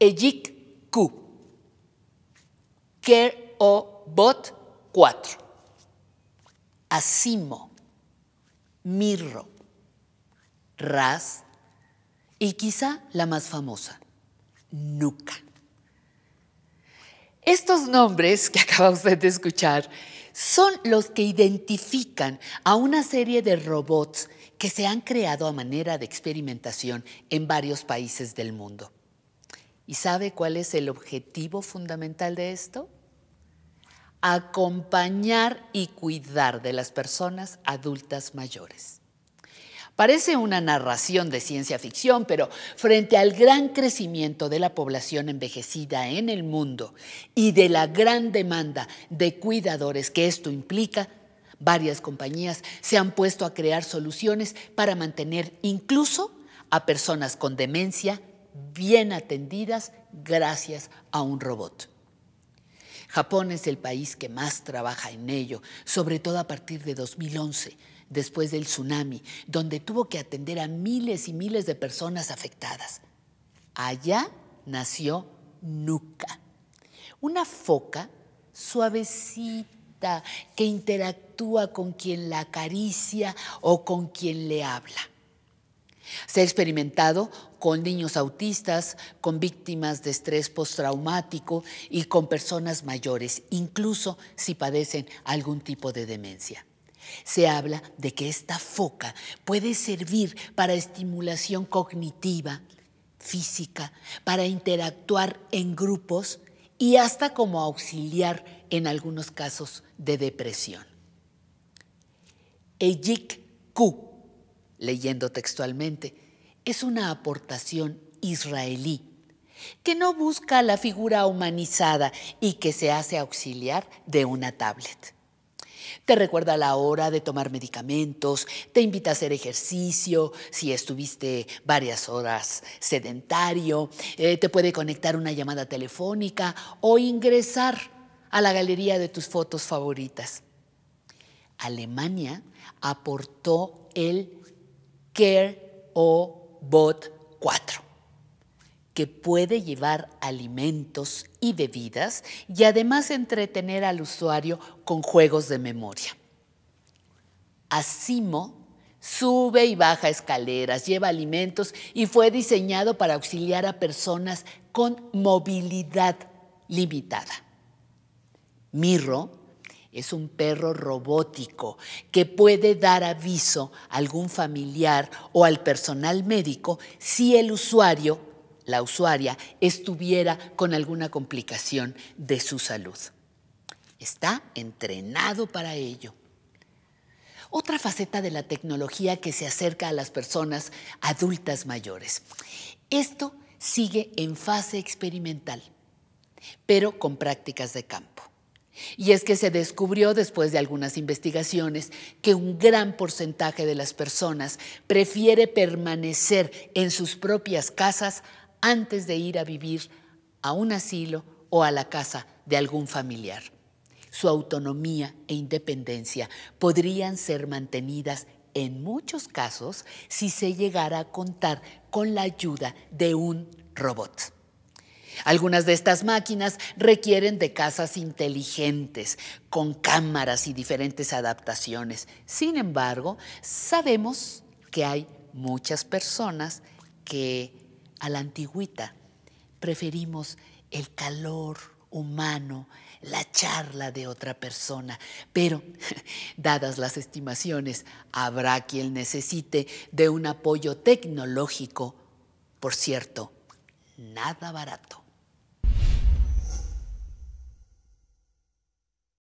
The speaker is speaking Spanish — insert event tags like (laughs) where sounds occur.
Ejik Q. Kerobot O Bot 4. Asimo. Mirro. Ras. Y quizá la más famosa. Nuca. Estos nombres que (laughs) acaba usted de escuchar son los que identifican a una serie de robots que se han creado a manera de experimentación en varios países del mundo. ¿Y sabe cuál es el objetivo fundamental de esto? Acompañar y cuidar de las personas adultas mayores. Parece una narración de ciencia ficción, pero frente al gran crecimiento de la población envejecida en el mundo y de la gran demanda de cuidadores que esto implica, varias compañías se han puesto a crear soluciones para mantener incluso a personas con demencia bien atendidas gracias a un robot. Japón es el país que más trabaja en ello, sobre todo a partir de 2011, después del tsunami, donde tuvo que atender a miles y miles de personas afectadas. Allá nació Nuka, una foca suavecita que interactúa con quien la acaricia o con quien le habla. Se ha experimentado con niños autistas, con víctimas de estrés postraumático y con personas mayores, incluso si padecen algún tipo de demencia. Se habla de que esta foca puede servir para estimulación cognitiva, física, para interactuar en grupos y hasta como auxiliar en algunos casos de depresión. Ejik Ku, leyendo textualmente, es una aportación israelí que no busca la figura humanizada y que se hace auxiliar de una tablet. Te recuerda la hora de tomar medicamentos, te invita a hacer ejercicio, si estuviste varias horas sedentario, eh, te puede conectar una llamada telefónica o ingresar a la galería de tus fotos favoritas. Alemania aportó el Care o Bot 4, que puede llevar alimentos y bebidas y además entretener al usuario con juegos de memoria. Asimo sube y baja escaleras, lleva alimentos y fue diseñado para auxiliar a personas con movilidad limitada. Mirro es un perro robótico que puede dar aviso a algún familiar o al personal médico si el usuario, la usuaria, estuviera con alguna complicación de su salud. Está entrenado para ello. Otra faceta de la tecnología que se acerca a las personas adultas mayores. Esto sigue en fase experimental, pero con prácticas de campo. Y es que se descubrió después de algunas investigaciones que un gran porcentaje de las personas prefiere permanecer en sus propias casas antes de ir a vivir a un asilo o a la casa de algún familiar. Su autonomía e independencia podrían ser mantenidas en muchos casos si se llegara a contar con la ayuda de un robot. Algunas de estas máquinas requieren de casas inteligentes, con cámaras y diferentes adaptaciones. Sin embargo, sabemos que hay muchas personas que a la antigüita preferimos el calor humano, la charla de otra persona. Pero, (laughs) dadas las estimaciones, habrá quien necesite de un apoyo tecnológico. Por cierto, nada barato.